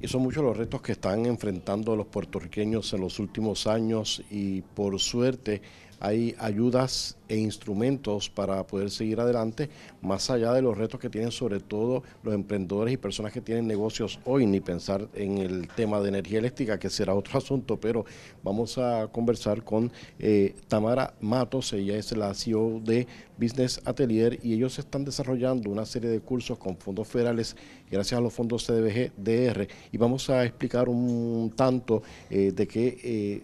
y son muchos los retos que están enfrentando los puertorriqueños en los últimos años y por suerte hay ayudas e instrumentos para poder seguir adelante, más allá de los retos que tienen sobre todo los emprendedores y personas que tienen negocios hoy, ni pensar en el tema de energía eléctrica, que será otro asunto, pero vamos a conversar con eh, Tamara Matos, ella es la CEO de Business Atelier y ellos están desarrollando una serie de cursos con fondos federales gracias a los fondos CDBG-DR y vamos a explicar un tanto eh, de qué... Eh,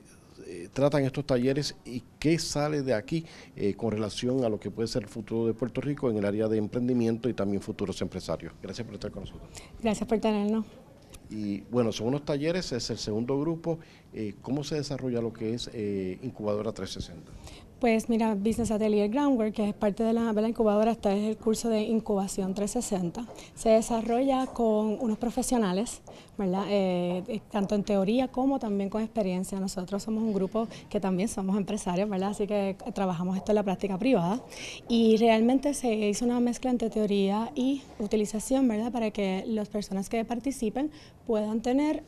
eh, tratan estos talleres y qué sale de aquí eh, con relación a lo que puede ser el futuro de Puerto Rico en el área de emprendimiento y también futuros empresarios. Gracias por estar con nosotros. Gracias por tenernos. Y bueno, son unos talleres, es el segundo grupo. Eh, ¿Cómo se desarrolla lo que es Incubadora 360? Pues mira, Business Atelier Groundwork, que es parte de la, incubadora, está es el curso de incubación 360. Se desarrolla con unos profesionales, ¿verdad? Eh, eh, tanto en teoría como también con experiencia. Nosotros somos un grupo que también somos empresarios, ¿verdad? Así que eh, trabajamos esto en la práctica privada. Y realmente se hizo una mezcla entre teoría y utilización, ¿verdad? Para que las personas que participen puedan tener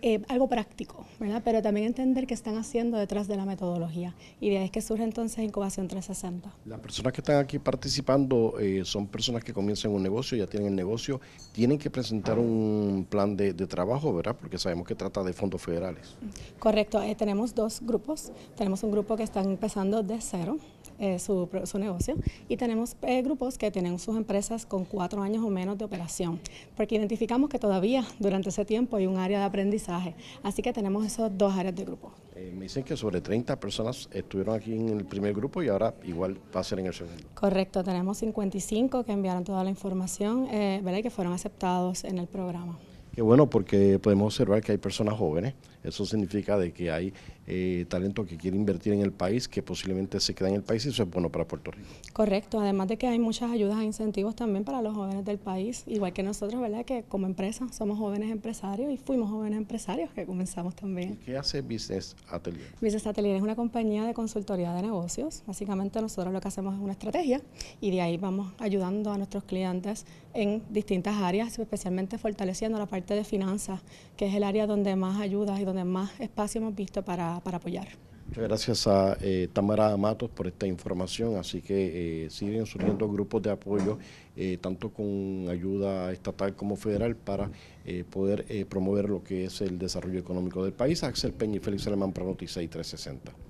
eh, algo práctico, ¿verdad? Pero también entender qué están haciendo detrás de la metodología. Y de ahí es que surge entonces Incubación 360. Las personas que están aquí participando eh, son personas que comienzan un negocio, ya tienen el negocio, tienen que presentar un plan de, trabajo, ¿verdad? Porque sabemos que trata de fondos federales. Correcto, eh, tenemos dos grupos. Tenemos un grupo que está empezando de cero, eh, su, negocio. Y tenemos eh, grupos que tienen sus empresas con cuatro años o menos de operación, porque identificamos que todavía durante ese tiempo hay un área de aprendizaje. Así que tenemos esos dos áreas de grupo. Eh, me dicen que sobre 30 personas estuvieron aquí en el primer grupo y ahora igual va a ser en el segundo. Correcto, tenemos 55 que enviaron toda la información ¿verdad? que fueron aceptados en el programa bueno, porque podemos observar que hay personas jóvenes. Eso significa de que hay eh, talento que quiere invertir en el país, que posiblemente se queda en el país y eso es bueno para Puerto Rico. Correcto, además de que hay muchas ayudas e incentivos también para los jóvenes del país, igual que nosotros, ¿verdad? Que como empresa somos jóvenes empresarios y fuimos jóvenes empresarios que comenzamos también. qué hace Business Atelier? Business Atelier es una compañía de consultoría de negocios. Básicamente nosotros lo que hacemos es una estrategia y de ahí vamos ayudando a nuestros clientes en distintas áreas, especialmente fortaleciendo la parte de finanzas, que es el área donde más ayudas y donde más espacio hemos visto para, apoyar. Muchas gracias a eh, Tamara Amatos por esta información. Así que eh, siguen surgiendo grupos de apoyo, eh, tanto con ayuda estatal como federal, para poder promover lo que es el desarrollo económico del país. Axel Peña y Félix Alemán para 6360. 360.